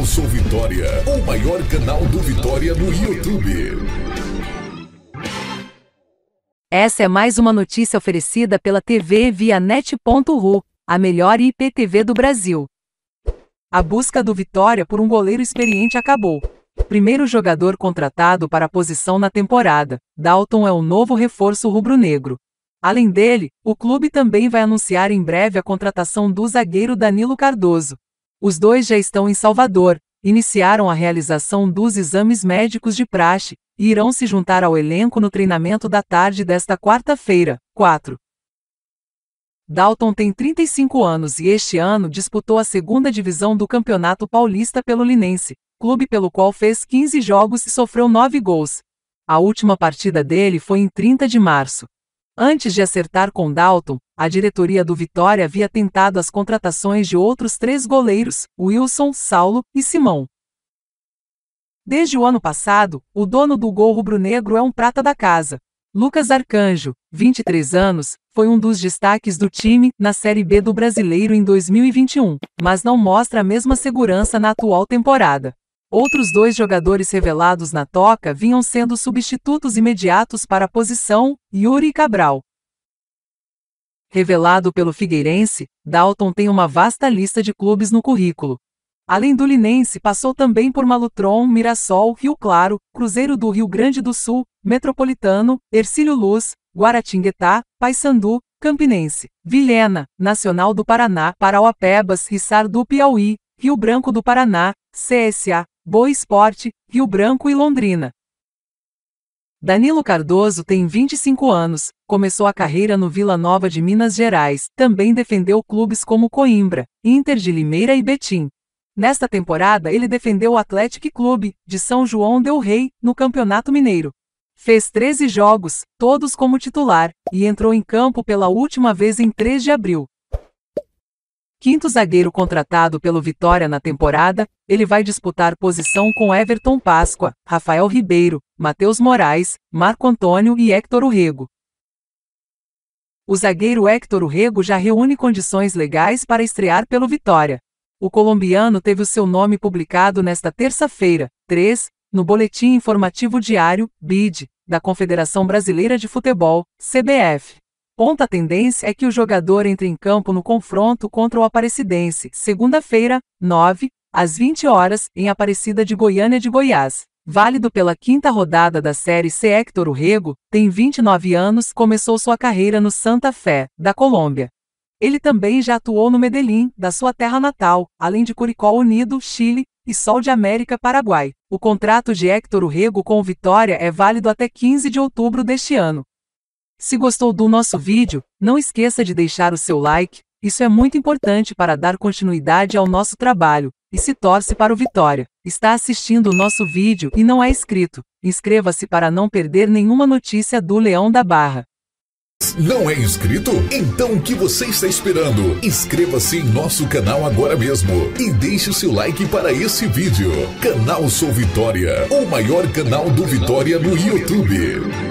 Canal Sou Vitória, o maior canal do Vitória no YouTube. Essa é mais uma notícia oferecida pela TV via net.ru, a melhor IPTV do Brasil. A busca do Vitória por um goleiro experiente acabou. Primeiro jogador contratado para a posição na temporada, Dalton é o novo reforço rubro-negro. Além dele, o clube também vai anunciar em breve a contratação do zagueiro Danilo Cardoso, os dois já estão em Salvador, iniciaram a realização dos exames médicos de praxe e irão se juntar ao elenco no treinamento da tarde desta quarta-feira, 4. Dalton tem 35 anos e este ano disputou a segunda divisão do Campeonato Paulista pelo Linense, clube pelo qual fez 15 jogos e sofreu 9 gols. A última partida dele foi em 30 de março. Antes de acertar com Dalton, a diretoria do Vitória havia tentado as contratações de outros três goleiros, Wilson, Saulo e Simão. Desde o ano passado, o dono do gol rubro-negro é um prata da casa. Lucas Arcanjo, 23 anos, foi um dos destaques do time na Série B do Brasileiro em 2021, mas não mostra a mesma segurança na atual temporada. Outros dois jogadores revelados na toca vinham sendo substitutos imediatos para a posição, Yuri Cabral, revelado pelo Figueirense, Dalton tem uma vasta lista de clubes no currículo. Além do Linense, passou também por Malutron, Mirassol, Rio Claro, Cruzeiro do Rio Grande do Sul, Metropolitano, Ercílio Luz, Guaratinguetá, Paysandu, Campinense, Vilhena, Nacional do Paraná, Parauapebas, Rissar do Piauí, Rio Branco do Paraná, CSA, Boa Esporte, Rio Branco e Londrina. Danilo Cardoso tem 25 anos, começou a carreira no Vila Nova de Minas Gerais, também defendeu clubes como Coimbra, Inter de Limeira e Betim. Nesta temporada ele defendeu o Athletic Clube, de São João del Rei, no Campeonato Mineiro. Fez 13 jogos, todos como titular, e entrou em campo pela última vez em 3 de abril. Quinto zagueiro contratado pelo Vitória na temporada, ele vai disputar posição com Everton Páscoa, Rafael Ribeiro, Matheus Moraes, Marco Antônio e Héctor Urrego. O zagueiro Héctor Urrego já reúne condições legais para estrear pelo Vitória. O colombiano teve o seu nome publicado nesta terça-feira, 3, no Boletim Informativo Diário, BID, da Confederação Brasileira de Futebol, CBF. Ponta tendência é que o jogador entre em campo no confronto contra o Aparecidense, segunda-feira, 9, às 20 horas, em Aparecida de Goiânia de Goiás. Válido pela quinta rodada da Série C Héctor Urrego, tem 29 anos, começou sua carreira no Santa Fé, da Colômbia. Ele também já atuou no Medellín, da sua terra natal, além de Curicó Unido, Chile, e Sol de América, Paraguai. O contrato de Héctor Urrego com o Vitória é válido até 15 de outubro deste ano. Se gostou do nosso vídeo, não esqueça de deixar o seu like, isso é muito importante para dar continuidade ao nosso trabalho, e se torce para o Vitória. Está assistindo o nosso vídeo e não é inscrito. Inscreva-se para não perder nenhuma notícia do Leão da Barra. Não é inscrito? Então o que você está esperando? Inscreva-se em nosso canal agora mesmo e deixe o seu like para esse vídeo. Canal Sou Vitória, o maior canal do Vitória no YouTube.